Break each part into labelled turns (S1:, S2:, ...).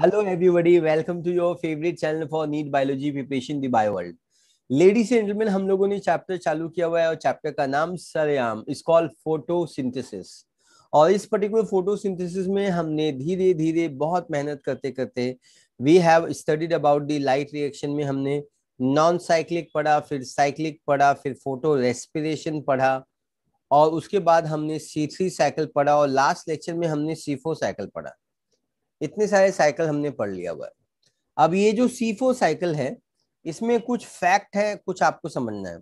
S1: Hello everybody welcome to your favourite channel for NEET biology preparation The bio world ladies and gentlemen हम लोगों ने chapter चालू किया हुआ है और चैप्टर का नाम सरयाम इस कॉल्ड फोटोसिंथेसिस और इस पर्टिकुलर फोटोसिंथेसिस में हमने धीरे धीरे बहुत मेहनत करते करते we have studied about the light reaction में हमने नॉन साइक्लिक पढ़ा फिर साइक्लिक पढ़ा फिर फोटो रेस्पिरेशन पढ़ा और उसके बाद हमने सी थ्री साइकिल पढ़ा और लास्ट लेक्चर में हमने सी फोर साइकिल पढ़ा इतने सारे साइकिल हमने पढ़ लिया हुआ है अब ये जो सीफो साइकिल है इसमें कुछ फैक्ट है कुछ आपको समझना है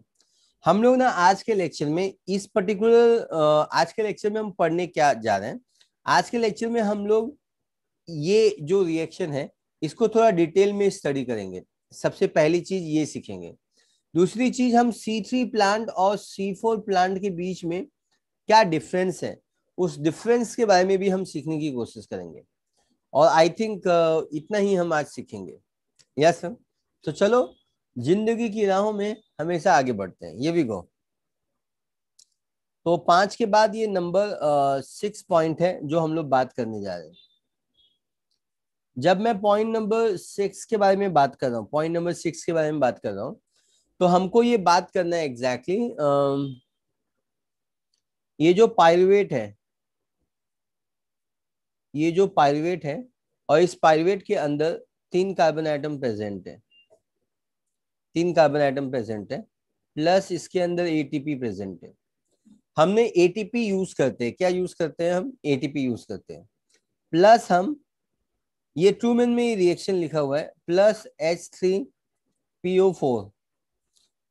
S1: हम लोग ना आज के लेक्चर में इस पर्टिकुलर आज के लेक्चर में हम पढ़ने क्या जा रहे हैं आज के लेक्चर में हम लोग ये जो रिएक्शन है इसको थोड़ा डिटेल में स्टडी करेंगे सबसे पहली चीज ये सीखेंगे दूसरी चीज हम C3 प्लांट और C4 प्लांट के बीच में क्या डिफरेंस है उस डिफरेंस के बारे में भी हम सीखने की कोशिश करेंगे और आई थिंक uh, इतना ही हम आज सीखेंगे यस yes, तो चलो जिंदगी की राहों में हमेशा आगे बढ़ते हैं ये भी गो तो पांच के बाद ये नंबर सिक्स पॉइंट है जो हम लोग बात करने जा रहे हैं जब मैं पॉइंट नंबर सिक्स के बारे में बात कर रहा हूँ पॉइंट नंबर सिक्स के बारे में बात कर रहा हूँ तो हमको ये बात करना है एग्जैक्टली exactly, uh, ये जो पायलवेट है ये जो पायरुवेट है और इस पायरुवेट के अंदर तीन कार्बन आइटम प्रेजेंट है तीन कार्बन आइटम प्रेजेंट है प्लस इसके अंदर एटीपी प्रेजेंट है हमने एटीपी यूज करते हैं क्या यूज करते हैं हम एटीपी यूज करते हैं प्लस हम ये टू ट्रूमेन में रिएक्शन लिखा हुआ है plus H three PO four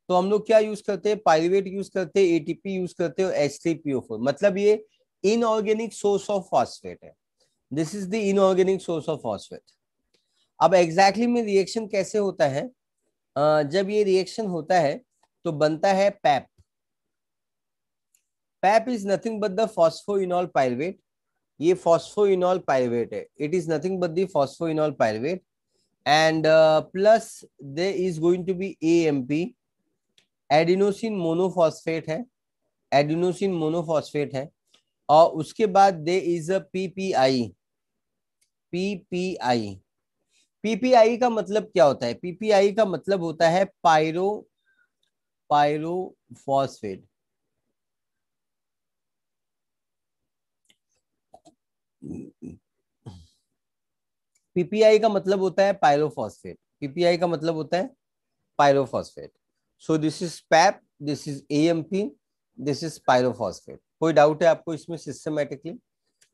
S1: तो हम लोग क्या यूज करते हैं पायरुवेट यूज करते हैं एटीपी यूज करते हैं एच थ्री पीओ फोर मतलब ये इनऑर्गेनिक सोर्स ऑफ फॉस्फेट है this is the inorganic source of phosphate अब एग्जैक्टली में रिएक्शन कैसे होता है uh, जब ये रिएक्शन होता है तो बनता है PEP PEP is nothing but the phosphoenol pyruvate ये फॉस्फोइनॉल पायरवेट है it is nothing but the phospho phosphoenol pyruvate and plus there is going to be A M P adenosine monophosphate है adenosine monophosphate है और उसके बाद there is a P P I PPI PPI का मतलब क्या होता है पीपीआई का मतलब होता है पायरो पायरोफॉस्फेट पीपीआई का मतलब होता है पायरोफॉस्फेट पीपीआई का मतलब होता है pyrophosphate so this is PEP this is AMP this is pyrophosphate कोई डाउट है आपको इसमें सिस्टमेटिकली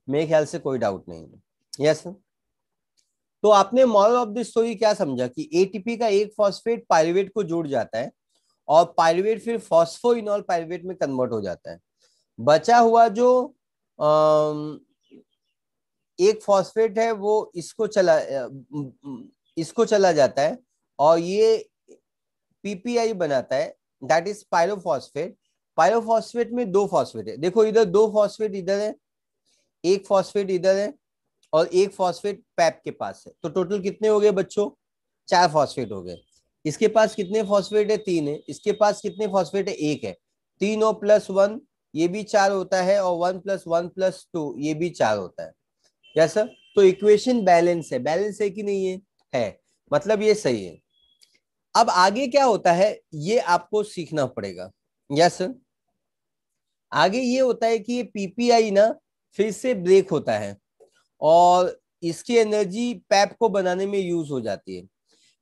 S1: मेरे ख्याल से कोई डाउट नहीं है यस yes, सर तो आपने मॉरल ऑफ दिस स्टोरी क्या समझा कि एटीपी का एक फॉस्फेट पायरवेट को जोड़ जाता है और पायरवेट फिर फॉस्फो इनॉल पायरवेट में कन्वर्ट हो जाता है बचा हुआ जो आ, एक फॉस्फेट है वो इसको चला इसको चला जाता है और ये पीपीआई बनाता है दैट इज पायरोफॉस्फेट पायरोफॉस्फेट में दो फॉस्फेट है देखो इधर दो फॉस्फेट इधर है एक फॉस्फेट इधर है और एक फॉस्फेट पैप के पास है तो टोटल कितने हो गए बच्चों चार फॉस्फेट हो गए इसके पास कितने फॉस्फेट है तीन है इसके पास कितने फॉस्फेट है एक है तीन और प्लस वन ये भी चार होता है और one plus one plus two ये भी चार होता है यस सर तो इक्वेशन बैलेंस है बैलेंस है कि नहीं है है मतलब ये सही है अब आगे क्या होता है ये आपको सीखना पड़ेगा यस सर आगे ये होता है कि ये पीपीआई ना फिर से ब्रेक होता है और इसकी एनर्जी पैप को बनाने में यूज हो जाती है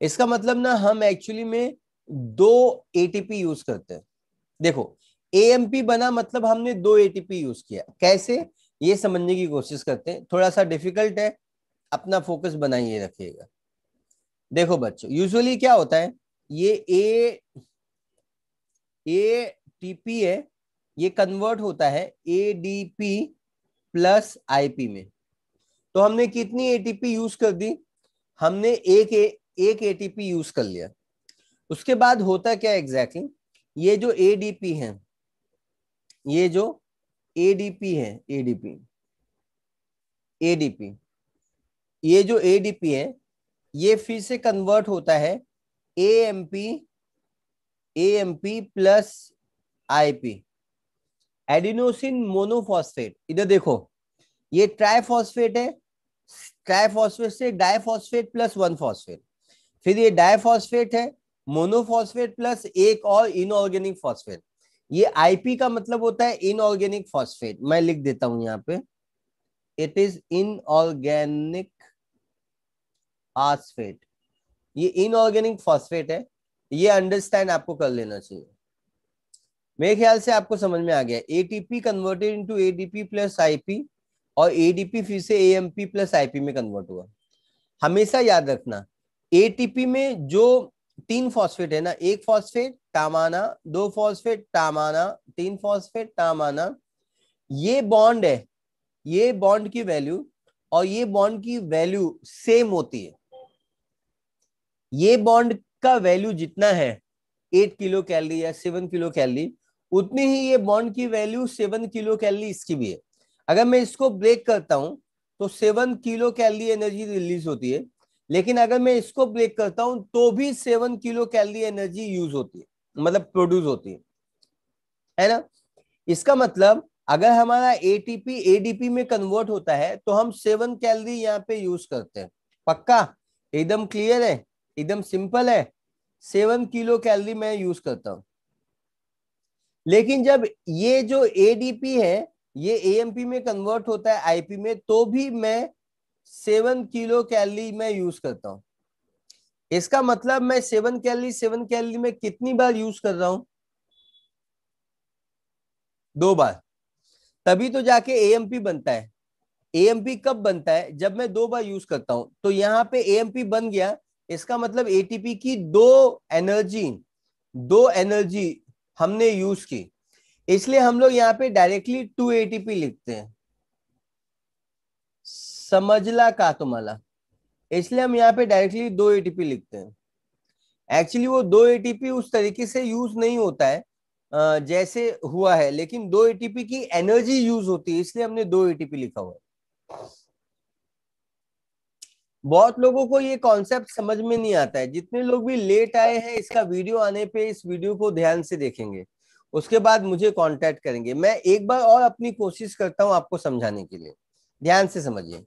S1: इसका मतलब ना हम एक्चुअली में दो एटीपी यूज करते हैं देखो एएमपी बना मतलब हमने दो एटीपी यूज किया कैसे ये समझने की कोशिश करते हैं थोड़ा सा डिफिकल्ट है अपना फोकस बनाइए रखिएगा देखो बच्चों यूजुअली क्या होता है ये ए ए टीपी है ये कन्वर्ट होता है A D P plus IP में तो हमने कितनी एटीपी यूज कर दी हमने एक ए, एक एटीपी यूज कर लिया उसके बाद होता क्या एग्जैक्टली ये जो एडीपी है ये जो एडीपी है एडीपी एडीपी ये जो एडीपी है ये फिर से कन्वर्ट होता है AMP AMP plus IP adenosine monophosphate इधर देखो ये ट्राइफॉस्फेट है ट्राइफॉस्फेट से डायफॉस्फेट प्लस वन फॉस्फेट फिर ये डायफॉस्फेट है मोनोफॉस्फेट प्लस एक और इनऑर्गेनिक फॉस्फेट ये आईपी का मतलब होता है इनऑर्गेनिक फॉस्फेट मैं लिख देता हूं यहां पे इट इज इनऑर्गेनिक फॉस्फेट ये इनऑर्गेनिक फॉस्फेट है ये अंडरस्टैंड आपको कर लेना चाहिए मेरे ख्याल से आपको समझ में आ गया ATP converted into ADP plus IP और एडीपी फिर से एएमपी प्लस आईपी में कन्वर्ट हुआ हमेशा याद रखना एटीपी में जो तीन फॉस्फेट है ना एक फॉस्फेट टामाना दो फॉस्फेट टामाना तीन फॉस्फेट टामाना ये बॉन्ड है ये बॉन्ड की वैल्यू और ये बॉन्ड की वैल्यू सेम होती है ये बॉन्ड का वैल्यू जितना है एट किलो कैलरी या सेवन किलो कैलरी उतनी ही ये बॉन्ड की वैल्यू सेवन किलो कैलरी इसकी भी है अगर मैं इसको ब्रेक करता हूं तो seven kilo calorie energy release होती है लेकिन अगर मैं इसको ब्रेक करता हूं तो भी seven kilo calorie energy use होती है मतलब प्रोड्यूस होती है है ना इसका मतलब अगर हमारा एटीपी एडीपी में कन्वर्ट होता है तो हम सेवन कैलरी यहाँ पे यूज करते हैं पक्का एकदम क्लियर है एकदम सिंपल है सेवन किलो कैलरी मैं यूज करता हूं लेकिन जब ये जो एडीपी है ये एएमपी में कन्वर्ट होता है आईपी में तो भी मैं सेवन किलो कैलरी में यूज करता हूं इसका मतलब मैं सेवन कैलरी सेवन कैलरी में कितनी बार यूज कर रहा हूं दो बार तभी तो जाके एएमपी बनता है एएमपी कब बनता है जब मैं दो बार यूज करता हूं तो यहां पे एएमपी बन गया इसका मतलब एटीपी की दो एनर्जी दो एनर्जी हमने यूज की इसलिए हम लोग यहाँ पे डायरेक्टली टू एटीपी लिखते हैं समझला का तुम्हारा इसलिए हम यहाँ पे डायरेक्टली दो एटीपी लिखते हैं एक्चुअली वो दो एटीपी उस तरीके से यूज नहीं होता है जैसे हुआ है लेकिन दो एटीपी की एनर्जी यूज होती है इसलिए हमने दो एटीपी लिखा हुआ है बहुत लोगों को ये कॉन्सेप्ट समझ में नहीं आता है जितने लोग भी लेट आए हैं इसका वीडियो आने पे इस वीडियो को ध्यान से देखेंगे उसके बाद मुझे कांटेक्ट करेंगे मैं एक बार और अपनी कोशिश करता हूं आपको समझाने के लिए ध्यान से समझिए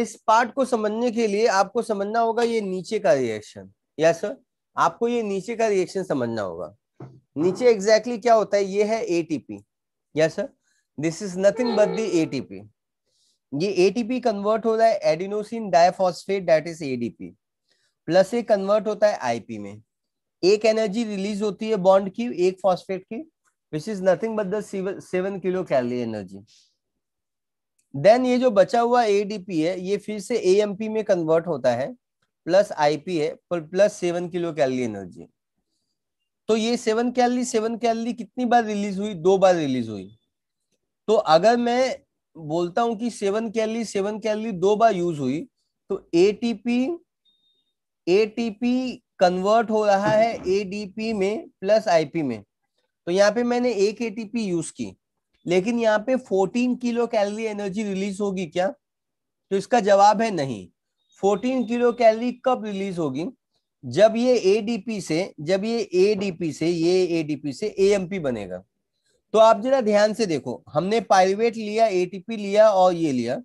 S1: इस पार्ट को समझने के लिए आपको समझना होगा ये नीचे का रिएक्शन यस सर आपको ये नीचे का रिएक्शन समझना होगा नीचे एग्जैक्टली exactly क्या होता है ये है ATP yes sir this is nothing but the ATP ये एटीपी कन्वर्ट हो रहा है adenosine diphosphate that is ADP plus ये कन्वर्ट होता है आईपी में एक एनर्जी रिलीज होती है बॉन्ड की एक फॉस्फेट की which is nothing but the one seven kilo calorie energy then ये जो बचा हुआ एडीपी है ये फिर से ए में कन्वर्ट होता है प्लस आईपी है plus seven kilo calorie energy तो ये सेवन कैलरी सेवन कैलरी कितनी बार रिलीज हुई दो बार रिलीज हुई तो अगर मैं बोलता हूं कि सेवन कैलरी सेवन कैलरी दो बार यूज हुई तो एटीपी एटीपी कन्वर्ट हो रहा है एडीपी में प्लस आईपी में तो यहाँ पे मैंने एक एटीपी यूज की लेकिन यहाँ पे 14 किलो कैलोरी एनर्जी रिलीज होगी क्या तो इसका जवाब है नहीं 14 किलो कैलोरी कब रिलीज होगी जब ये एडीपी से जब ये एडीपी से ये एडीपी से एएमपी बनेगा तो आप जरा ध्यान से देखो हमने पाइलवेट लिया एटीपी लिया और ये लिया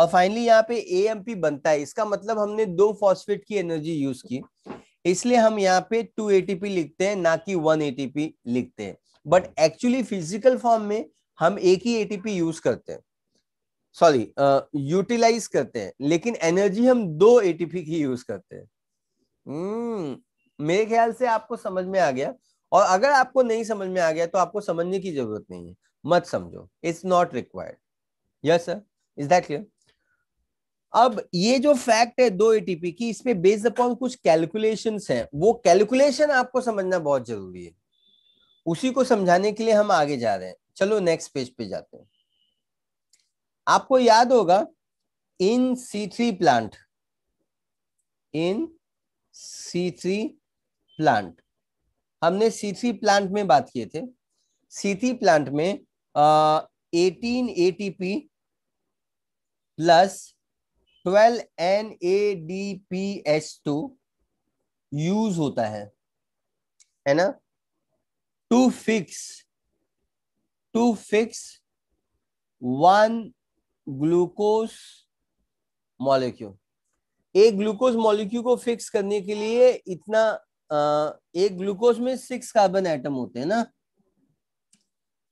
S1: और फाइनली यहाँ पे एएमपी बनता है इसका मतलब हमने दो फॉस्फेट की एनर्जी यूज की इसलिए हम यहाँ पे टू एटीपी लिखते हैं ना कि वन एटीपी लिखते हैं बट एक्चुअली फिजिकल फॉर्म में हम एक ही एटीपी यूज करते हैं सॉरी यूटिलाइज करते हैं लेकिन एनर्जी हम दो एटीपी की यूज करते हैं हम्म मेरे ख्याल से आपको समझ में आ गया और अगर आपको नहीं समझ में आ गया तो आपको समझने की जरूरत नहीं है मत समझो it's not required yes sir is that clear अब ये जो फैक्ट है दो एटीपी की इसमें बेस्ड अपॉन कुछ कैलकुलेशन हैं वो कैलकुलेशन आपको समझना बहुत जरूरी है उसी को समझाने के लिए हम आगे जा रहे हैं चलो नेक्स्ट पेज पे जाते हैं आपको याद होगा in C three plant in C three plant हमने सी थ्री प्लांट में बात किए थे सी थ्री प्लांट में eighteen ATP plus twelve N A D P H two use होता है है ना to fix to fix one glucose molecule एक ग्लूकोज मॉलिक्यूल को फिक्स करने के लिए इतना एक ग्लूकोज में सिक्स कार्बन एटम होते हैं ना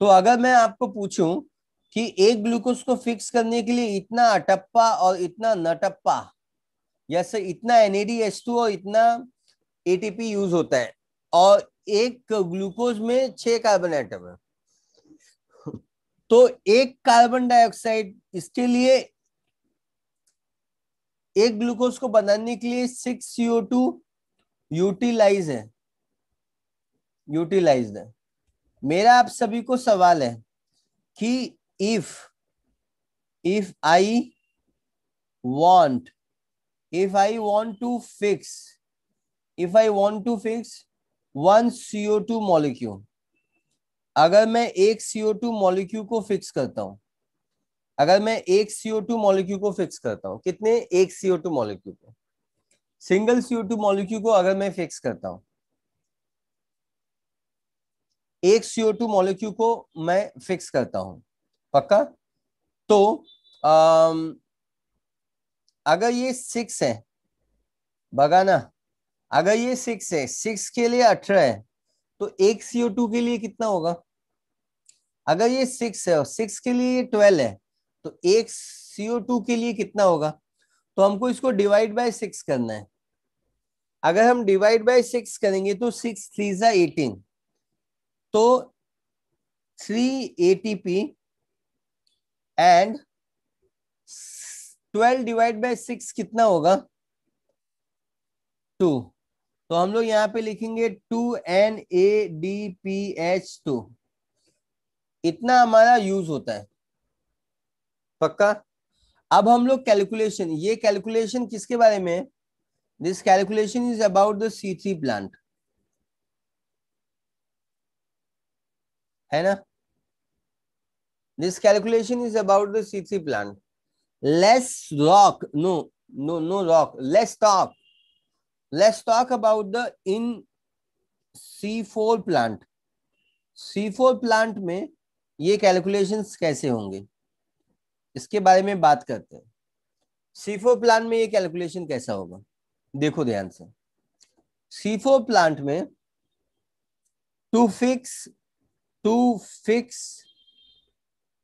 S1: तो अगर मैं आपको पूछूं कि एक ग्लूकोज को फिक्स करने के लिए इतना अटप्पा और इतना नटप्पा जैसे इतना एन और इतना ATP यूज होता है और एक ग्लूकोज में छह कार्बन आइटम है तो एक कार्बन डाइऑक्साइड इसके लिए एक ग्लूकोज को बनाने के लिए सिक्स सीओ टू यूटिलाइज है यूटिलाइज है मेरा आप सभी को सवाल है कि if if i want if i want to fix if i want to fix one CO two molecule अगर मैं एक सीओ टू मॉलिक्यूल को फिक्स करता हूं अगर मैं एक सीओ टू मॉलिक्यूल को फिक्स करता हूं कितने एक सीओ टू मॉलिक्यूल को सिंगल सीओ टू मॉलिक्यूल को अगर मैं फिक्स करता हूं एक सीओ टू मॉलिक्यूल को मैं फिक्स करता हूं पक्का तो आम, अगर ये सिक्स है बगाना अगर ये सिक्स है सिक्स के लिए अठारह है तो एक सीओ टू के लिए कितना होगा अगर ये सिक्स है और सिक्स के लिए ये ट्वेल्व है तो एक सीओ टू के लिए कितना होगा तो हमको इसको डिवाइड बाय सिक्स करना है अगर हम डिवाइड बाय सिक्स करेंगे तो सिक्स थ्री जा एटीन तो three ATP and twelve divide by six कितना होगा टू तो हम लोग यहां पे लिखेंगे two N A D P H two इतना हमारा यूज होता है पक्का अब हम लोग कैलकुलेशन ये कैलकुलेशन किसके बारे में this calculation is about the C three plant है ना this calculation is about the cc plant less rock no no no rock less talk let's talk about the in c4 plant c4 plant mein ye calculations kaise honge iske bare mein baat karte hain C4 plant mein ye calculation kaisa hoga dekho dhyan se C4 plant mein to fix to fix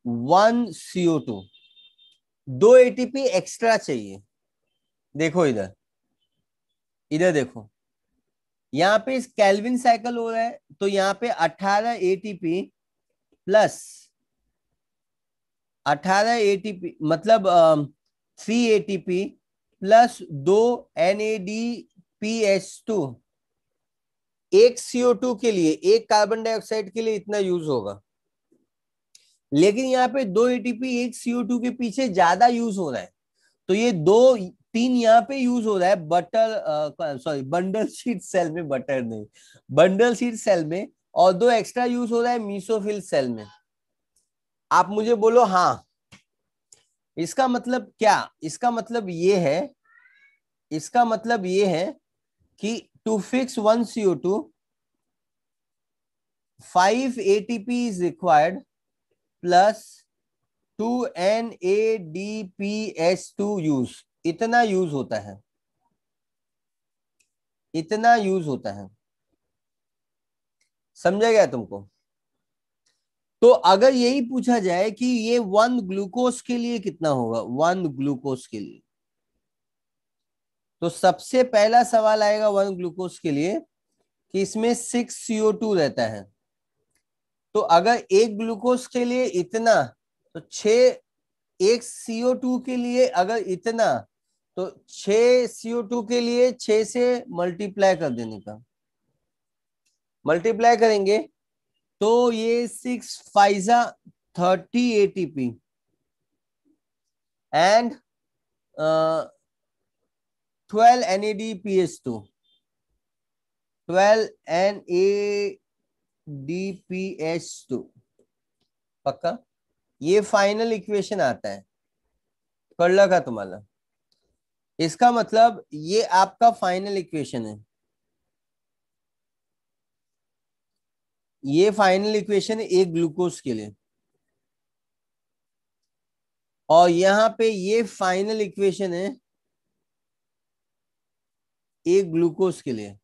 S1: one CO two दो ATP extra चाहिए देखो इधर इधर देखो यहाँ पे इस Calvin cycle हो रहा है तो यहाँ पे 18 एटीपी प्लस 18 एटीपी मतलब थ्री एटीपी प्लस दो N A D P two एक सीओ टू के लिए एक कार्बन डाइऑक्साइड के लिए इतना यूज होगा लेकिन यहाँ पे दो एटीपी एक सीओ टू के पीछे ज्यादा यूज हो रहा है तो ये दो तीन यहाँ पे यूज हो रहा है butter sorry bundle sheath cell में बटर नहीं बंडल सीट सेल में और दो एक्स्ट्रा यूज हो रहा है मीसोफिल सेल में आप मुझे बोलो हाँ इसका मतलब क्या इसका मतलब ये है इसका मतलब ये है कि to fix one CO two five ATP is required plus two N A D P S two use इतना यूज होता है इतना यूज होता है समझा गया तुमको तो अगर यही पूछा जाए कि ये वन ग्लूकोज के लिए कितना होगा वन ग्लूकोज के लिए तो सबसे पहला सवाल आएगा वन ग्लूकोज के लिए कि इसमें सिक्स सीओ टू रहता है तो अगर एक ग्लूकोज के लिए इतना तो छ एक सीओ टू के लिए अगर इतना तो छ सीओ टू के लिए छ से मल्टीप्लाई कर देने का मल्टीप्लाई करेंगे तो ये six fives thirty A P and twelve N A D P S two twelve N A D P H two पक्का ये फाइनल इक्वेशन आता है कळलं का तुम्हारा इसका मतलब ये आपका फाइनल इक्वेशन है ये फाइनल इक्वेशन है एक ग्लूकोज के लिए और यहां पे ये फाइनल इक्वेशन है एक ग्लूकोज के लिए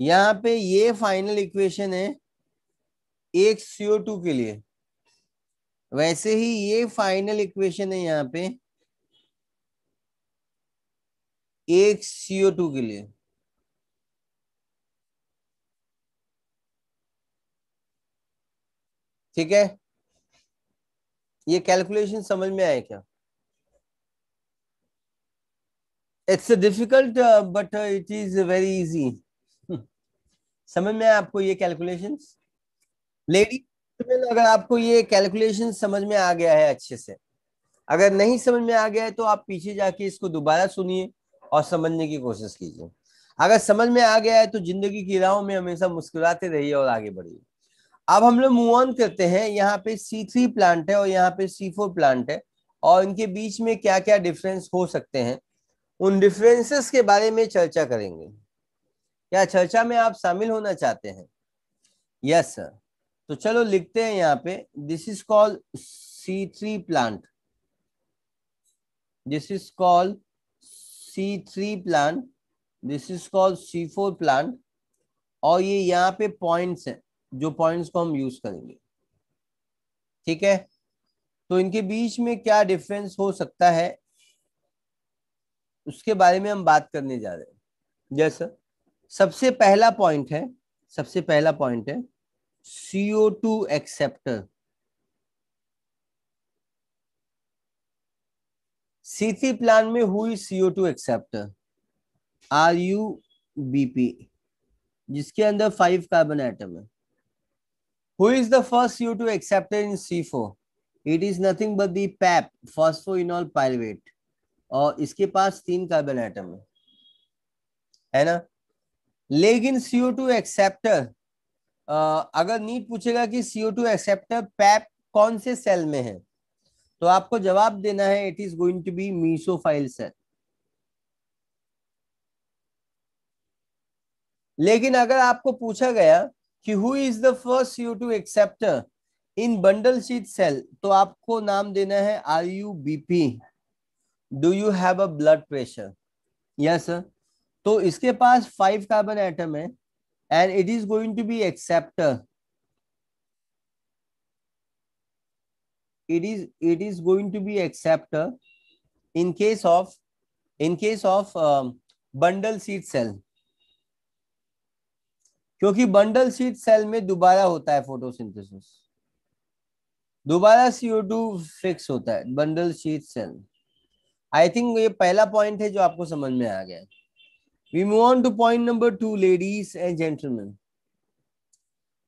S1: यहाँ पे ये फाइनल इक्वेशन है एक सीओ टू के लिए वैसे ही ये फाइनल इक्वेशन है यहाँ पे एक सीओ टू के लिए ठीक है ये कैलकुलेशन समझ में आए क्या it's difficult but it is very easy समझ में आपको ये कैलकुलेशन लेडी अगर आपको ये कैलकुलेशन समझ में आ गया है अच्छे से अगर नहीं समझ में आ गया है तो आप पीछे जाके इसको दोबारा सुनिए और समझने की कोशिश कीजिए अगर समझ में आ गया है तो जिंदगी की राहों में हमेशा मुस्कुराते रहिए और आगे बढ़िए अब हम लोग मूव ऑन करते हैं यहाँ पे सी थ्री प्लांट है और यहाँ पे सी फोर प्लांट है और इनके बीच में क्या क्या डिफरेंस हो सकते हैं उन डिफरेंसेस के बारे में चर्चा करेंगे क्या चर्चा में आप शामिल होना चाहते हैं यस yes, सर तो चलो लिखते हैं यहाँ पे this is called C three plant this is called C three plant this is called C four plant और ये यहाँ पे पॉइंट्स हैं जो पॉइंट्स को हम यूज करेंगे ठीक है तो इनके बीच में क्या डिफरेंस हो सकता है उसके बारे में हम बात करने जा रहे हैं यस सर सबसे पहला पॉइंट है सबसे पहला पॉइंट है CO two acceptor C plant में हुई CO two acceptor R U P जिसके अंदर फाइव कार्बन एटम है who is the first CO two acceptor in C four it is nothing but the PEP enol pyruvate और इसके पास तीन carbon atom है है ना लेकिन सीओ टू एक्सेप्टर अगर नीट पूछेगा कि सीओ टू एक्सेप्टर पैप कौन से सेल में है तो आपको जवाब देना है it is going to be mesophyll cell लेकिन अगर आपको पूछा गया कि who is the first CO two acceptor in bundle sheath cell तो आपको नाम देना है R U B P do you have a blood pressure yes sir तो इसके पास फाइव कार्बन एटम है and it is going to be acceptor it is it is going to be acceptor in case of in case of bundle sheath cell क्योंकि bundle sheath cell में दोबारा होता है photosynthesis दोबारा CO2 fix होता है bundle sheath cell I think ये पहला पॉइंट है जो आपको समझ में आ गया है We move on to point number two, ladies and gentlemen.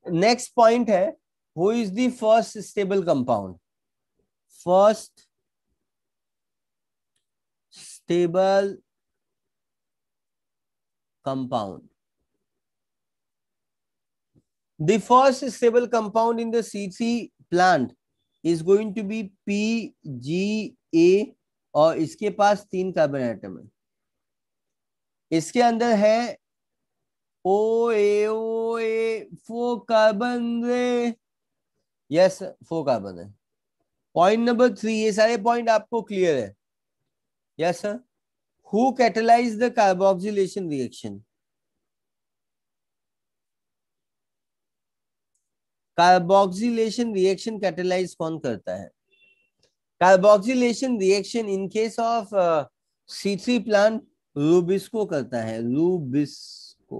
S1: Next point hai, who is the first stable compound? First stable compound. The first stable compound in the CC plant is going to be PGA और इसके पास तीन carbon item है इसके अंदर है O A O A four carbon रे yes four carbon है point number three ये सारे पॉइंट आपको क्लियर है yes sir who catalyse the carboxylation reaction carboxylation reaction catalyse कौन करता है carboxylation reaction in case of C three plant RuBisCO करता है रूबिस्को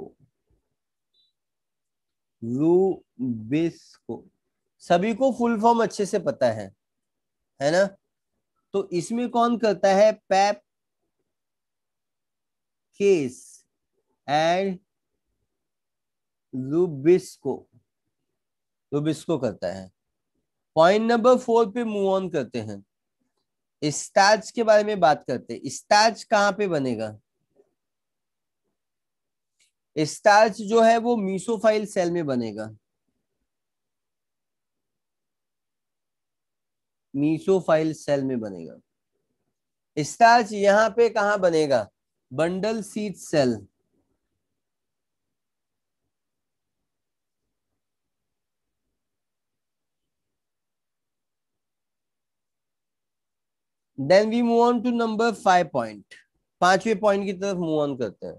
S1: रूबिस्को सभी को फुल फॉर्म अच्छे से पता है है ना तो इसमें कौन करता है PEP case and RuBisCO RuBisCO करता है पॉइंट नंबर फोर पे मूव ऑन करते हैं स्टार्च के बारे में बात करते हैं स्टार्च कहाँ पे बनेगा स्टार्च जो है वो मीसोफाइल सेल में बनेगा मीसोफाइल सेल में बनेगा स्टार्च यहां पे कहा बनेगा bundle sheath cell then we move on to number five point पांचवे पॉइंट की तरफ मूव ऑन करते हैं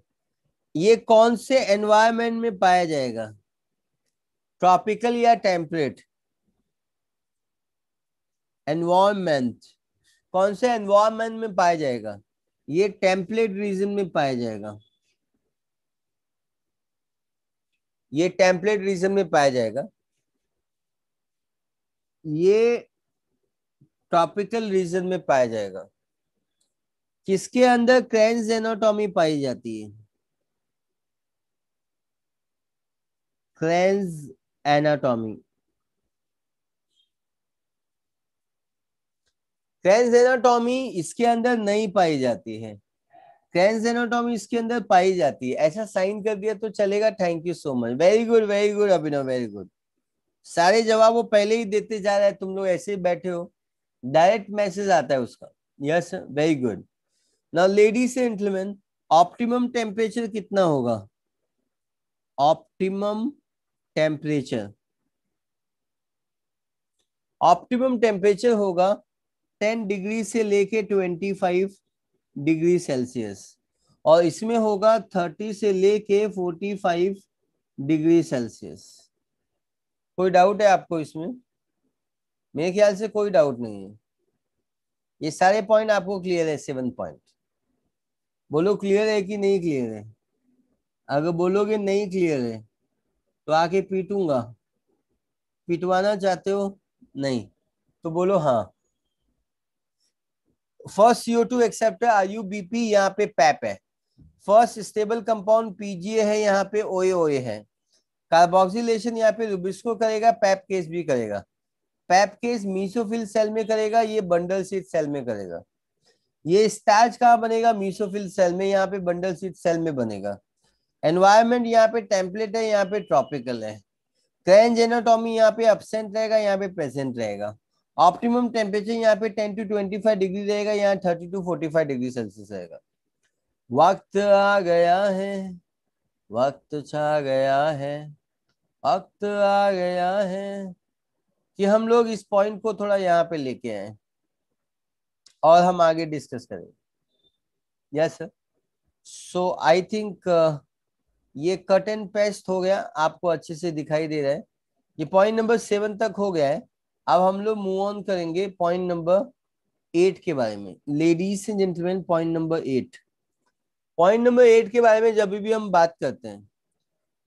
S1: ये कौन से एनवायरमेंट में पाया जाएगा ट्रॉपिकल या टेम्परेट एनवायरमेंट कौन से एनवायरमेंट में पाया जाएगा ये टेम्पलेट रीजन में पाया जाएगा ये टेम्पलेट रीजन में पाया जाएगा ये ट्रॉपिकल रीजन में पाया जाएगा किसके अंदर क्रेन्स एनाटॉमी पाई जाती है क्लेंस एनाटॉमी क्रेंस एनाटॉमी इसके अंदर नहीं पाई जाती है क्रेंस एनाटॉमी इसके अंदर पाई जाती है ऐसा साइन कर दिया तो चलेगा thank you so much very good very good Abhinav very good सारे जवाब वो पहले ही देते जा रहा है तुम लोग ऐसे ही बैठे हो डायरेक्ट मैसेज आता है उसका yes very good now ladies and gentleman optimum temperature कितना होगा ऑप्टिमम टेम्परेचर ऑप्टिमम टेम्परेचर होगा 10 डिग्री से लेके 25 डिग्री सेल्सियस और इसमें होगा 30 से लेके 45 डिग्री सेल्सियस कोई डाउट है आपको इसमें मेरे ख्याल से कोई डाउट नहीं है ये सारे पॉइंट आपको क्लियर है सेवन पॉइंट बोलो क्लियर है कि नहीं क्लियर है अगर बोलोगे नहीं क्लियर है तो आके पीटूंगा पिटवाना चाहते हो नहीं तो बोलो हाँ first CO two acceptor RuBP यहाँ पे पैप e है फर्स्ट स्टेबल कंपाउंड पीजीए है यहाँ पे ओए ओए है कार्बोक्सिलेशन यहाँ पे रुबिस्को करेगा पैप केस e भी करेगा पैप केस मीसोफिल सेल में करेगा ये बंडल सीट सेल में करेगा ये स्टार्च कहाँ बनेगा मीसोफिल सेल में यहाँ पे बंडल सीट सेल में बनेगा एनवायरमेंट यहाँ पे टेम्पलेट है यहाँ पे ट्रॉपिकल है क्रेंज जेनाटॉमी यहाँ पे अपसेंट रहेगा यहाँ पे प्रेजेंट रहेगा ऑप्टिमम टेम्परेचर यहाँ पे 10 टू 25 डिग्री रहेगा यहाँ 30 टू 45 डिग्री सेल्सियस रहेगा वक्त आ गया है वक्त छा गया है वक्त आ गया है कि हम लोग इस पॉइंट को थोड़ा यहाँ पे लेके आए और हम आगे डिस्कस करें yes sir so I think ये कट एंड पेस्ट हो गया आपको अच्छे से दिखाई दे रहा है ये पॉइंट नंबर सेवन तक हो गया है अब हम लोग मूव ऑन करेंगे पॉइंट नंबर एट के बारे में ladies and gentleman point number eight point number eight के बारे में जब भी हम बात करते हैं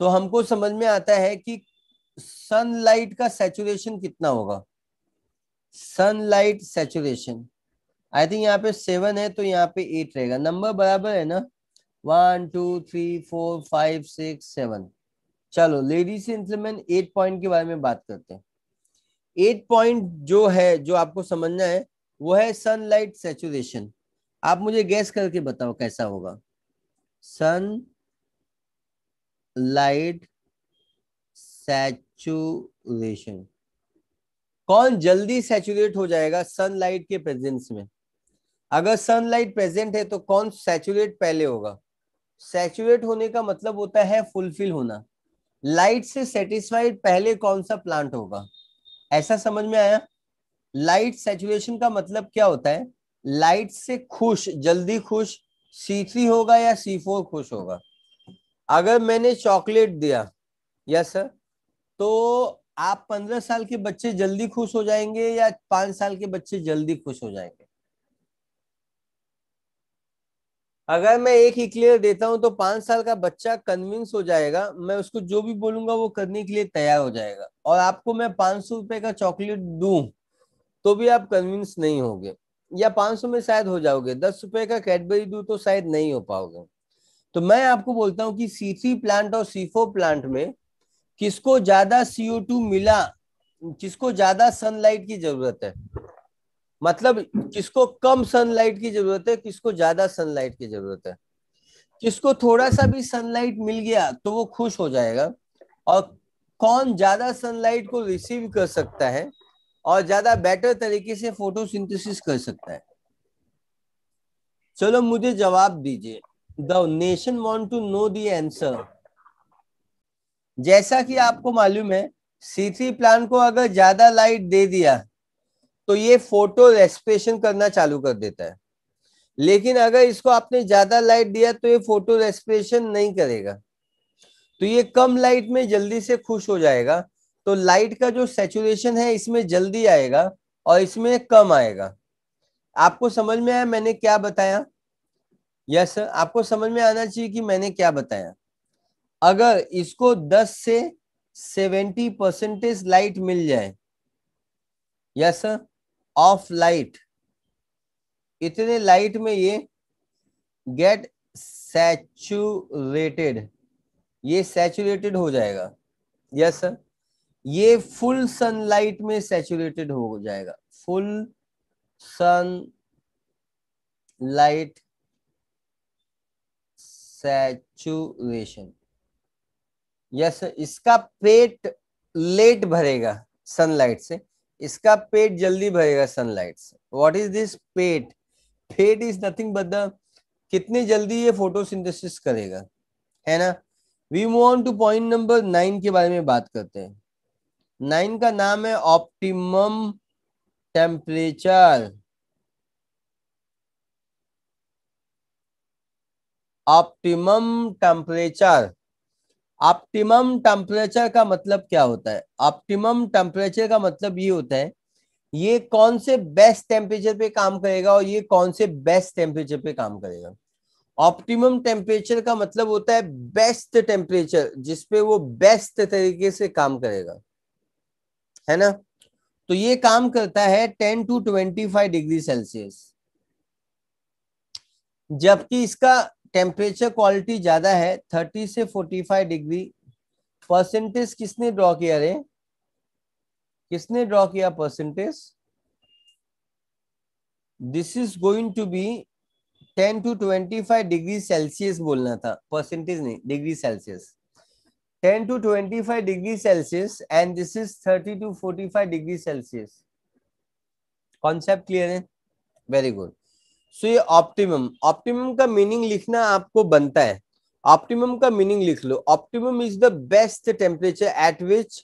S1: तो हमको समझ में आता है कि सनलाइट का सेचुरेशन कितना होगा सनलाइट सेचुरेशन आई थिंक यहाँ पे सेवन है तो यहाँ पे एट रहेगा नंबर बराबर है ना one two three four five six seven चलो लेडीज इंप्लीमेंट एट पॉइंट के बारे में बात करते हैं एट पॉइंट जो है जो आपको समझना है वो है सनलाइट सेचुरेशन आप मुझे गैस करके बताओ कैसा होगा सन लाइट सेचुरेशन कौन जल्दी सेचुरेट हो जाएगा सनलाइट के प्रेजेंस में अगर सनलाइट प्रेजेंट है तो कौन सेचुरेट पहले होगा सेचुरेट होने का मतलब होता है फुलफिल होना लाइट से सेटिस्फाइड पहले कौन सा प्लांट होगा ऐसा समझ में आया लाइट सेचुएशन का मतलब क्या होता है लाइट से खुश जल्दी खुश सी थ्री होगा या सी फोर खुश होगा अगर मैंने चॉकलेट दिया यस सर तो आप पंद्रह साल के बच्चे जल्दी खुश हो जाएंगे या पांच साल के बच्चे जल्दी खुश हो जाएंगे अगर मैं एक ही क्लियर देता हूं तो पांच साल का बच्चा कन्विंस हो जाएगा मैं उसको जो भी बोलूंगा वो करने के लिए तैयार हो जाएगा और आपको मैं पांच सौ रुपए का चॉकलेट दू तो भी आप कन्विंस नहीं होगे या पांच सौ में शायद हो जाओगे दस रुपए का कैडबरी दू तो शायद नहीं हो पाओगे तो मैं आपको बोलता हूँ कि सी प्लांट और सी प्लांट में किसको ज्यादा सीओ टू मिला किसको ज्यादा सनलाइट की जरूरत है मतलब किसको कम सनलाइट की जरूरत है किसको ज्यादा सनलाइट की जरूरत है किसको थोड़ा सा भी सनलाइट मिल गया तो वो खुश हो जाएगा और कौन ज्यादा सनलाइट को रिसीव कर सकता है और ज्यादा बेटर तरीके से फोटोसिंथेसिस कर सकता है चलो मुझे जवाब दीजिए the nation want to know the answer जैसा कि आपको मालूम है सी थ्री प्लान को अगर ज्यादा लाइट दे दिया तो ये फोटो रेस्पिरेशन करना चालू कर देता है लेकिन अगर इसको आपने ज्यादा लाइट दिया तो ये फोटो रेस्पिरेशन नहीं करेगा तो ये कम लाइट में जल्दी से खुश हो जाएगा तो लाइट का जो सेचुरेशन है इसमें जल्दी आएगा और इसमें कम आएगा आपको समझ में आया मैंने क्या बताया यस सर आपको समझ में आना चाहिए कि मैंने क्या बताया अगर इसको 10 से 70 परसेंटेज लाइट मिल जाए यस सर ऑफ लाइट इतने लाइट में ये गेट सैचुरेटेड ये सैचुरेटेड हो जाएगा यस yes, सर ये फुल सनलाइट में सैचुरेटेड हो जाएगा full sunlight saturation yes इसका पेट लेट भरेगा सनलाइट से इसका पेट जल्दी भरेगा सनलाइट से what is this pet pet is nothing but the कितने जल्दी ये फोटोसिंथेसिस करेगा है ना we move on to point number nine के बारे में बात करते हैं नाइन का नाम है optimum temperature optimum temperature optimum temperature का मतलब क्या होता है ऑप्टिमम टेम्परेचर का मतलब ये होता है ये कौन से बेस्ट टेम्परेचर पे काम करेगा और ये कौन से बेस्ट टेम्परेचर पे काम करेगा ऑप्टिमम टेम्परेचर का मतलब होता है बेस्ट टेम्परेचर जिसपे वो बेस्ट तरीके से काम करेगा है ना तो ये काम करता है 10 टू 25 डिग्री सेल्सियस जबकि इसका टेम्परेचर क्वालिटी ज़्यादा है थर्टी से फोर्टी फाइव डिग्री परसेंटेज किसने ड्रॉ किया रे किसने ड्रॉ किया percentage this is going to be ten to twenty five degree celsius बोलना था परसेंटेज नहीं degree celsius 10 five 25 celsius and this is thirty 30 forty 45 degree celsius concept clear है very good so ये optimum optimum का meaning लिखना आपको बनता है ऑप्टिमम का मीनिंग लिख लो optimum is the best temperature at which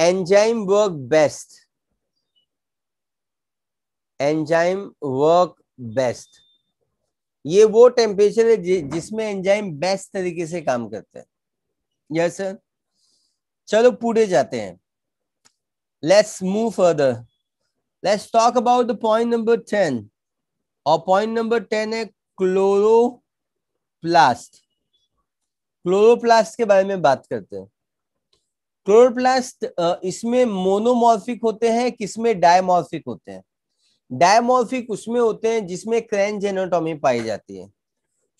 S1: enzyme work best enzyme work best ये वो टेम्परेचर है जि जिसमें एंजाइम बेस्ट तरीके से काम करते हैं यस सर चलो पूरे जाते हैं let's move further let's talk about the point number ten और पॉइंट नंबर टेन है क्लोरोप्लास्ट क्लोरोप्लास्ट के बारे में बात करते हैं क्लोरोप्लास्ट इसमें मोनोमॉर्फिक होते हैं किसमें डायमॉर्फिक होते हैं डायमॉर्फिक उसमें होते हैं जिसमें क्रैन जेनोटॉमी पाई जाती है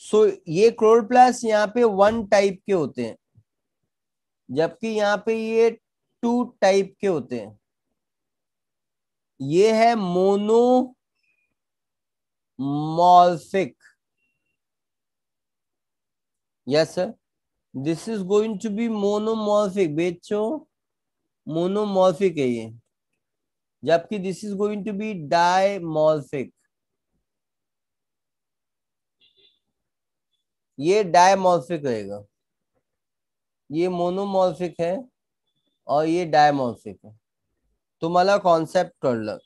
S1: सो so, ये क्लोरोप्लास्ट यहाँ पे वन टाइप के होते हैं जबकि यहाँ पे ये टू टाइप के होते हैं ये है mono morphic yes sir this is going to be monomorphic बच्चों मोनोमॉर्फिक है ये जबकि this is going to be dimorphic ये डायमॉर्फिक रहेगा ये मोनोमोलफिक है और ये डायमॉर्फिक है तुम्हारा कॉन्सेप्ट कर लो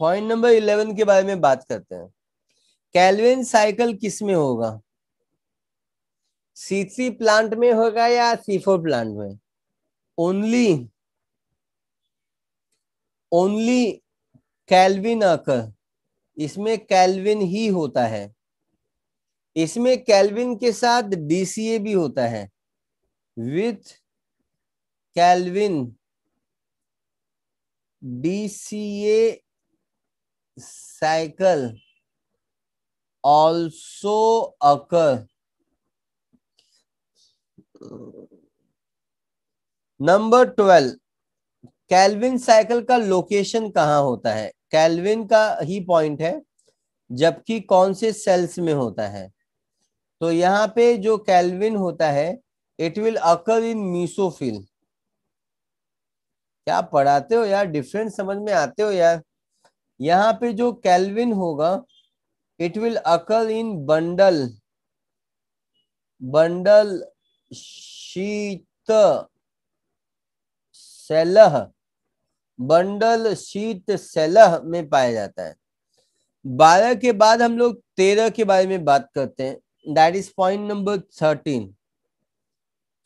S1: पॉइंट नंबर इलेवन के बारे में बात करते हैं कैलविन साइकिल किस में होगा सी थ्री प्लांट में होगा या सी फोर प्लांट में ओनली ओनली कैलविन आकर इसमें कैलविन ही होता है इसमें कैलविन के साथ डीसीए भी होता है with Calvin DCA cycle also occur number twelve Calvin cycle का लोकेशन कहाँ होता है कैलविन का ही पॉइंट है जबकि कौन से सेल्स में होता है तो यहां पे जो कैलविन होता है it will occur in mesophyll क्या पढ़ाते हो यार डिफरेंट समझ में आते हो यार यहाँ पे जो कैलविन होगा इट विल अकल इन बंडल बंडल शीत सेलह बंडल शीत सेलह में पाया जाता है बारह के बाद हम लोग तेरह के बारे में बात करते हैं that is point number thirteen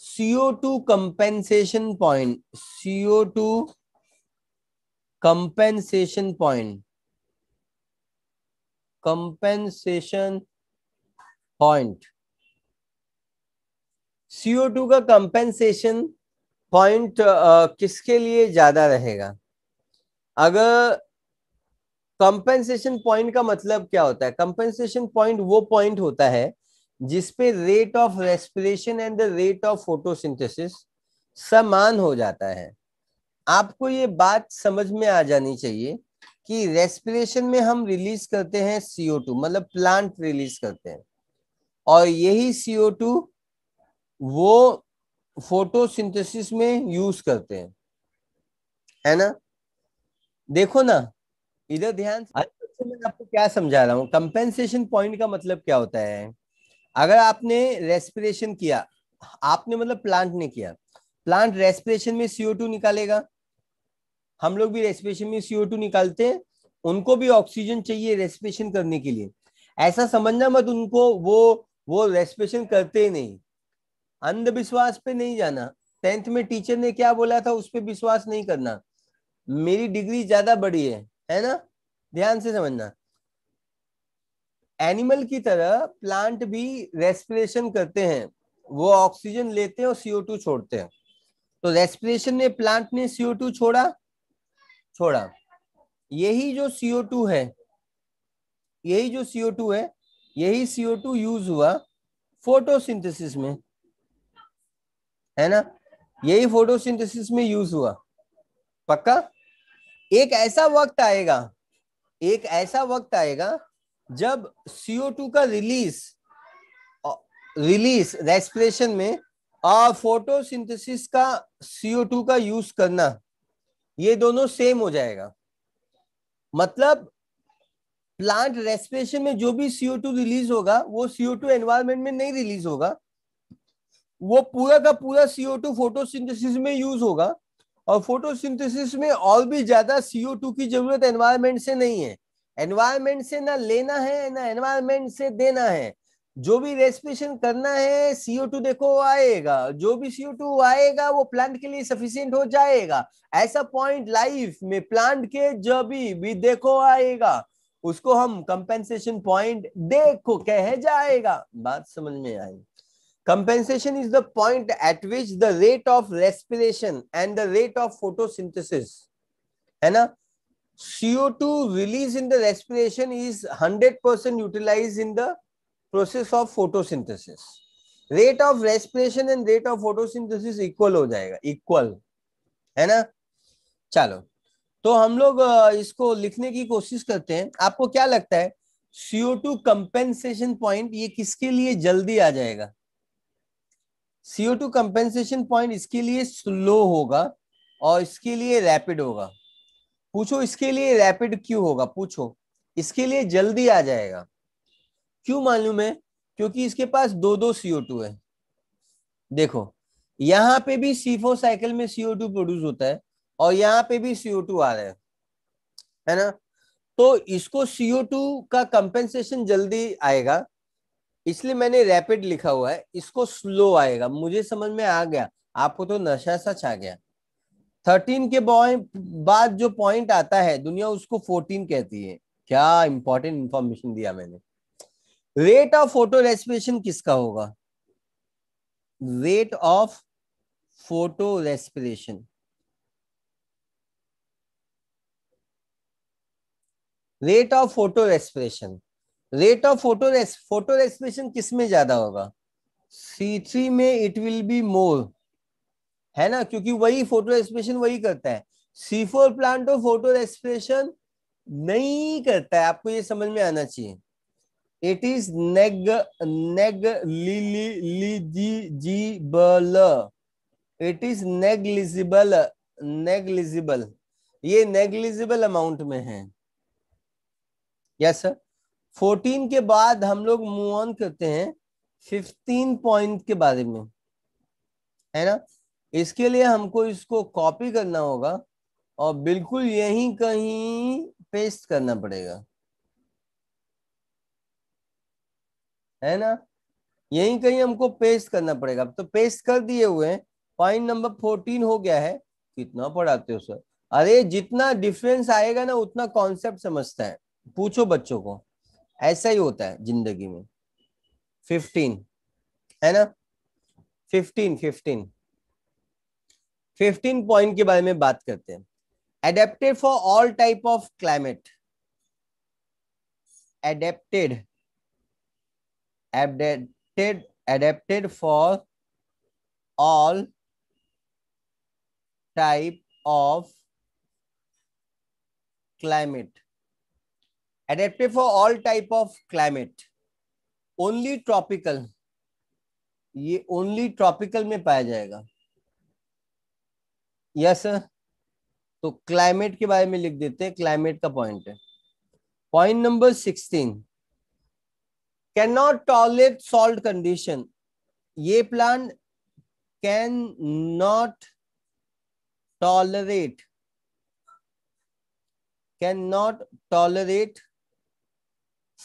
S1: CO two compensation point CO two compensation point compensation point CO2 का कंपेंसेशन पॉइंट uh, किसके लिए ज्यादा रहेगा अगर कंपेंसेशन पॉइंट का मतलब क्या होता है कंपेंसेशन पॉइंट वो पॉइंट होता है जिसपे rate of respiration and the rate of photosynthesis समान हो जाता है आपको ये बात समझ में आ जानी चाहिए कि रेस्पिरेशन में हम रिलीज करते हैं सीओ टू मतलब प्लांट रिलीज करते हैं और यही सीओ टू वो फोटोसिंथेसिस में यूज करते हैं है ना देखो ना इधर ध्यान से मैं आपको क्या समझा रहा हूं कंपेंसेशन पॉइंट का मतलब क्या होता है अगर आपने रेस्पिरेशन किया आपने मतलब प्लांट ने किया प्लांट रेस्पिरेशन में सीओ टू निकालेगा हम लोग भी रेस्पिरेशन में सीओ टू निकालते हैं उनको भी ऑक्सीजन चाहिए रेस्पिरेशन करने के लिए ऐसा समझना मत उनको वो वो रेस्पिरेशन करते ही नहीं अंधविश्वास पे नहीं जाना टेंथ में टीचर ने क्या बोला था उस पर विश्वास नहीं करना मेरी डिग्री ज्यादा बड़ी है है ना ध्यान से समझना एनिमल की तरह प्लांट भी रेस्पिरेशन करते हैं वो ऑक्सीजन लेते हैं और सीओ टू छोड़ते हैं तो रेस्पिरेशन ने प्लांट ने सीओ टू छोड़ा थोड़ा यही जो सीओ टू है यही जो सीओ टू है यही सीओ टू यूज हुआ फोटोसिंथेसिस में है ना यही फोटोसिंथेसिस में यूज हुआ पक्का एक ऐसा वक्त आएगा एक ऐसा वक्त आएगा जब CO2 का रिलीज रिलीज रेस्पिरेशन में और फोटोसिंथेसिस का CO2 का यूज करना ये दोनों सेम हो जाएगा मतलब प्लांट रेस्पिरेशन में जो भी सीओ टू रिलीज होगा वो सीओ टू एनवायरमेंट में नहीं रिलीज होगा वो पूरा का पूरा सीओ टू फोटोसिंथेसिस में यूज होगा और फोटोसिंथेसिस में और भी ज्यादा सीओ टू की जरूरत एनवायरमेंट से नहीं है एनवायरमेंट से ना लेना है ना एनवायरमेंट से देना है जो भी रेस्पिरेशन करना है सीओ टू देखो आएगा जो भी सीओ टू आएगा वो प्लांट के लिए सफिशियंट हो जाएगा ऐसा पॉइंट लाइफ में प्लांट के जो भी भी देखो आएगा उसको हम कंपेंसेशन पॉइंट देखो कह जाएगा बात समझ में आई compensation is the point at which the rate of respiration and the rate of photosynthesis है ना CO2 release in the respiration is 100% utilized in the process of photosynthesis rate of respiration and rate of photosynthesis equal हो जाएगा equal है ना चलो तो हम लोग इसको लिखने की कोशिश करते हैं आपको क्या लगता है सीओ टू कंपेंसेशन पॉइंट ये किसके लिए जल्दी आ जाएगा सीओ टू कंपेंसेशन पॉइंट इसके लिए स्लो होगा और इसके लिए रैपिड होगा पूछो इसके लिए रैपिड क्यों होगा पूछो इसके लिए जल्दी आ जाएगा क्यों मालूम है क्योंकि इसके पास दो दो सीओ टू है देखो यहाँ पे भी सीफो साइकिल में सीओ टू प्रोड्यूस होता है और यहाँ पे भी सीओ टू आ रहा है है ना तो इसको सीओ टू का कंपेंसेशन जल्दी आएगा इसलिए मैंने रैपिड लिखा हुआ है इसको स्लो आएगा मुझे समझ में आ गया आपको तो नशा सा छा गया थर्टीन के बाद जो पॉइंट आता है दुनिया उसको फोर्टीन कहती है क्या इंपॉर्टेंट इंफॉर्मेशन दिया मैंने रेट ऑफ फोटो रेस्पिरेशन किसका होगा rate of photorespiration rate of photorespiration rate of photo photorespiration किस में ज्यादा होगा सी थ्री में इट विल बी मोर है ना क्योंकि वही फोटो रेस्पिरेशन वही करता है C four plant of photorespiration नहीं करता है आपको ये समझ में आना चाहिए it is neg negligible it is negligible negligible ये नेगलिजिबल अमाउंट में है यस yes, फोर्टीन के बाद हम लोग मूव ऑन करते हैं फिफ्टीन पॉइंट के बारे में है ना इसके लिए हमको इसको कॉपी करना होगा और बिल्कुल यहीं कहीं पेस्ट करना पड़ेगा है ना यही कहीं हमको पेस्ट करना पड़ेगा अब तो पेस्ट कर दिए हुए हैं पॉइंट नंबर फोर्टीन हो गया है कितना पढ़ाते हो सर अरे जितना डिफरेंस आएगा ना उतना कॉन्सेप्ट समझता है पूछो बच्चों को ऐसा ही होता है जिंदगी में फिफ्टीन है ना फिफ्टीन फिफ्टीन फिफ्टीन पॉइंट के बारे में बात करते हैं adapted for all type of climate adapted adapted adapted for all type of climate adapted for all type of climate only tropical ये only tropical में पाया जाएगा यस yes, तो क्लाइमेट के बारे में लिख देते हैं क्लाइमेट का पॉइंट है point number sixteen can not tolerate salt condition ये plant can not tolerate can not tolerate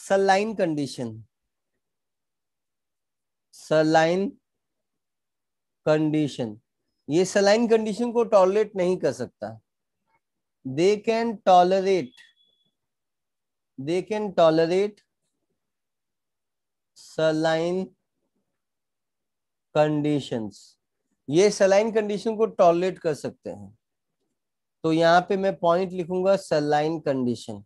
S1: saline condition saline condition ये सलाइन कंडीशन को टॉलरेट नहीं कर सकता they can tolerate they can tolerate saline conditions ये saline condition को tolerate कर सकते हैं तो यहां पे मैं पॉइंट लिखूंगा saline condition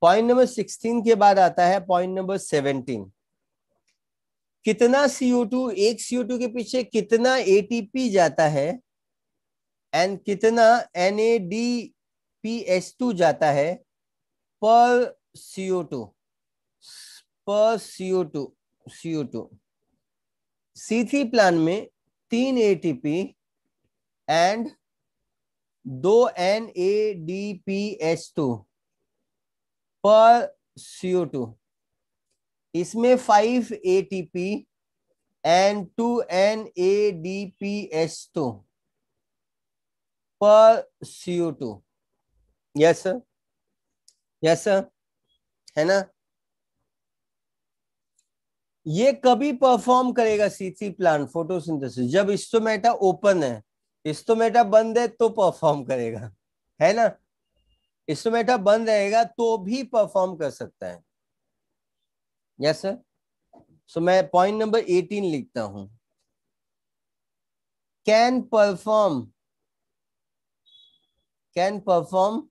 S1: point number sixteen के बाद आता है पॉइंट नंबर सेवनटीन कितना CO2 एक CO2 के पीछे कितना ATP जाता है एंड कितना NADPH2 जाता है पर सीओ टू पर CO two CO two C three plant में तीन ए एटीपी एंड दो N A D P H two पर सीओ टू इसमें five A T P and two N A D P S two पर CO two yes sir yes sir है ना ये कभी परफॉर्म करेगा सीसी प्लांट फोटोसिंथेसिस जब इस्टोमेटा ओपन है इस्टोमेटा बंद है तो परफॉर्म करेगा है ना इस्टोमेटा बंद रहेगा तो भी परफॉर्म कर सकता है यस सर सो मैं पॉइंट नंबर एटीन लिखता हूं can perform can perform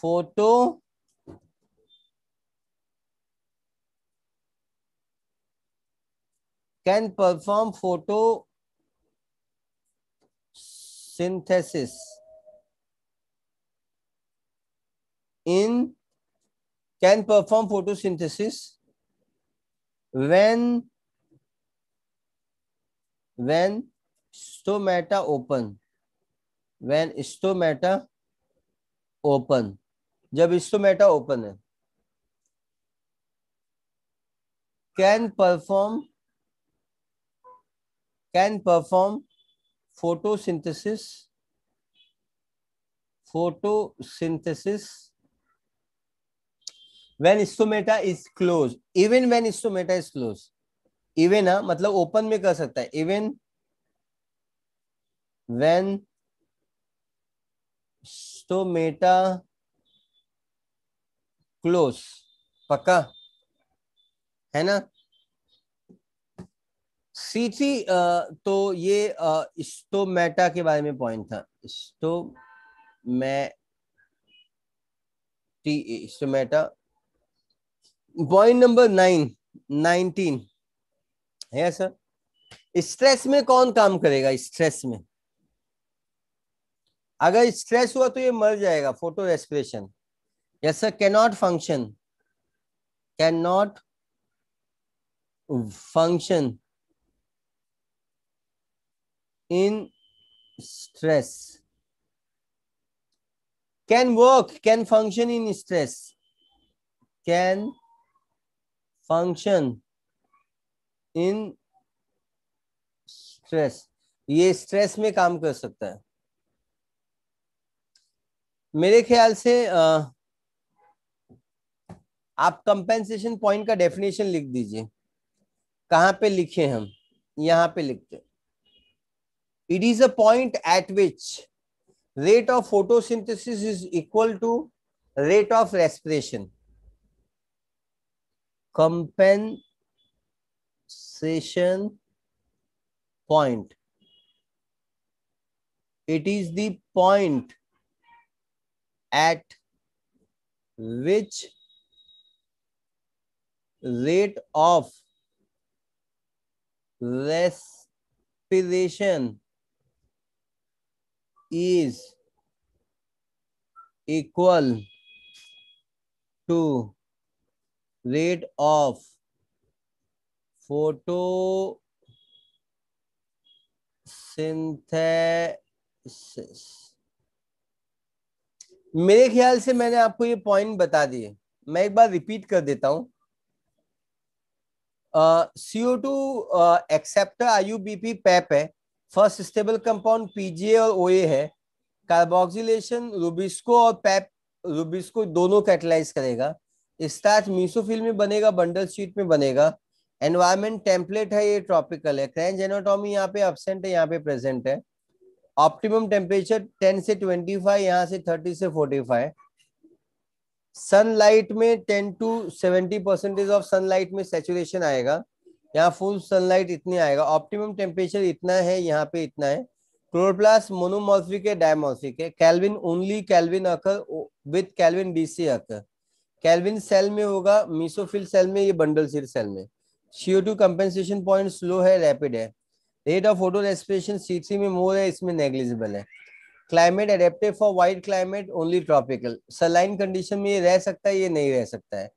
S1: photo can perform photosynthesis in can perform photosynthesis when when stomata open when stomata open जब इंस्ट्रोमेटा ओपन है can perform can perform photosynthesis photosynthesis when stomata is close even when stomata is close even हा मतलब open में कर सकता है even when stomata close पक्का है ना सी थ्री तो ये स्टोमेटा के बारे में पॉइंट था stomata stomata point number nine nineteen है सर स्ट्रेस में कौन काम करेगा स्ट्रेस में अगर स्ट्रेस हुआ तो ये मर जाएगा photorespiration yes sir cannot function cannot function in stress can work can function in stress can function in stress ये स्ट्रेस में काम कर सकता है मेरे ख्याल से आ, आप कंपेंसेशन पॉइंट का डेफिनेशन लिख दीजिए कहां पे लिखे हम यहां पे लिखते it is a point at which rate of photosynthesis is equal to rate of respiration compensation point it is the point at which rate of respiration is equal to rate of photosynthesis मेरे ख्याल से मैंने आपको ये point बता दिए मैं एक बार रिपीट कर देता हूं CO two acceptor RuBP PEP है फर्स्ट स्टेबल कंपाउंड पीजीए और ओए है कार्बोक्सिलेशन रुबिस्को और पैप रुबिस्को e दोनों कैटलाइज करेगा स्टार्च मीसोफिल में बनेगा बंडल शीट में बनेगा एनवायरमेंट टेम्पलेट है ये ट्रॉपिकल है क्रेंज जेनोटॉमी यहाँ पे एबसेंट है यहाँ पे प्रेजेंट है ऑप्टिमम टेम्परेचर 10 से 25 यहाँ से 30 से 45 सनलाइट में ten to seventy percentage of sunlight में सेचुरेशन आएगा यहाँ फुल सनलाइट इतनी आएगा ऑप्टिमम टेम्परेचर इतना है यहाँ पे इतना है क्लोरोप्लास मोनोमॉर्फिक है डायमॉर्फिक है Calvin only Calvin occur with Calvin BC occur Calvin cell में होगा मीसोफिल सेल में ये बंडल सिर सेल में CO two compensation point slow है रैपिड है rate of photorespiration C में मोर है इसमें नेग्लिजिबल है climate adapted for wild climate only tropical saline condition में ये रह सकता है ये नहीं रह सकता है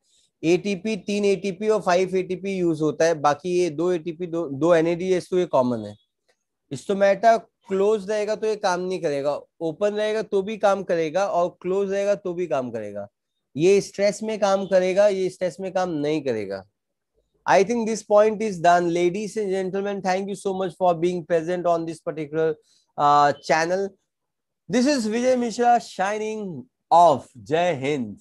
S1: एटीपी तीन एटीपी और फाइव एटीपी यूज होता है बाकी ये दो एटीपी दो दो एनएडीएस तो ये कॉमन है स्टोमेटा तो क्लोज रहेगा तो ये काम नहीं करेगा ओपन रहेगा तो भी काम करेगा और क्लोज रहेगा तो भी काम करेगा ये स्ट्रेस में काम करेगा ये स्ट्रेस में काम नहीं करेगा I think this point is done. Ladies and gentlemen, thank you so much for being present on this particular uh, This is Vijay Mishra shining off. Jai Hind.